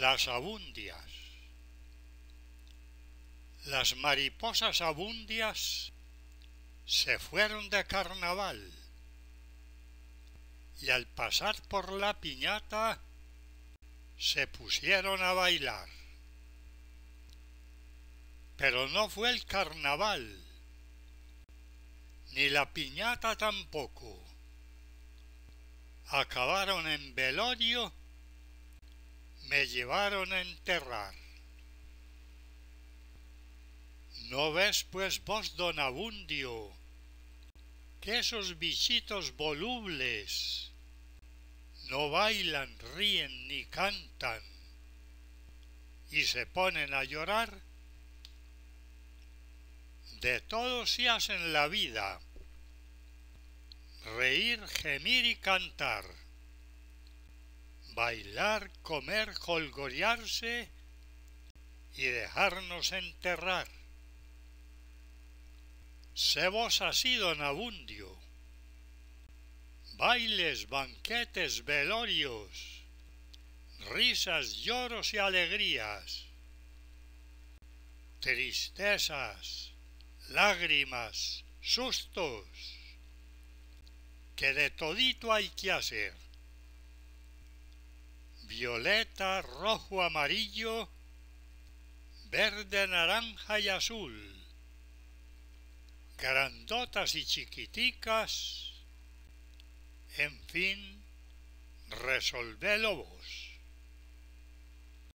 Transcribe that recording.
las abundias. Las mariposas abundias se fueron de carnaval y al pasar por la piñata se pusieron a bailar. Pero no fue el carnaval, ni la piñata tampoco. Acabaron en velorio me llevaron a enterrar. ¿No ves pues vos, don Abundio, que esos bichitos volubles no bailan, ríen ni cantan y se ponen a llorar? De todo se hacen la vida, reír, gemir y cantar bailar, comer, holgorearse y dejarnos enterrar. Se vos ha sido abundio. bailes, banquetes, velorios, risas, lloros y alegrías, tristezas, lágrimas, sustos, que de todito hay que hacer violeta, rojo, amarillo, verde, naranja y azul, grandotas y chiquiticas, en fin, resolvé vos.